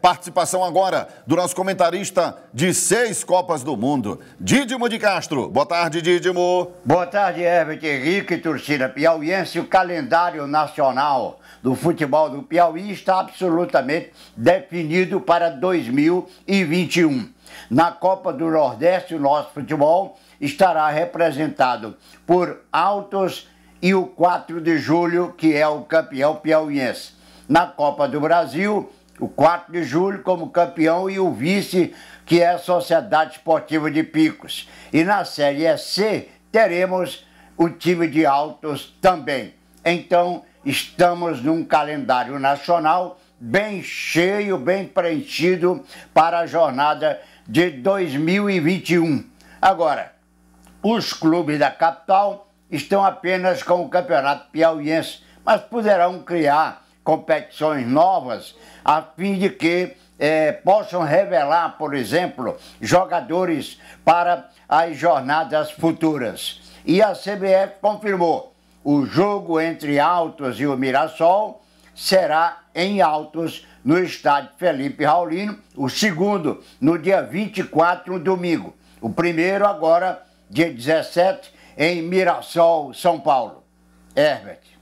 Participação agora do nosso comentarista de seis Copas do Mundo, Didimo de Castro. Boa tarde, Didimo. Boa tarde, Herbert Henrique e torcida piauiense. O calendário nacional do futebol do Piauí está absolutamente definido para 2021. Na Copa do Nordeste, o nosso futebol estará representado por Altos e o 4 de julho, que é o campeão piauiense. Na Copa do Brasil, o 4 de julho como campeão e o vice, que é a Sociedade Esportiva de Picos. E na Série C teremos o time de altos também. Então, estamos num calendário nacional bem cheio, bem preenchido para a jornada de 2021. Agora, os clubes da capital estão apenas com o Campeonato Piauiense, mas poderão criar competições novas, a fim de que eh, possam revelar, por exemplo, jogadores para as jornadas futuras. E a CBF confirmou, o jogo entre Altos e o Mirassol será em Altos, no estádio Felipe Raulino, o segundo no dia 24, de domingo. O primeiro agora, dia 17, em Mirassol, São Paulo. Herbert.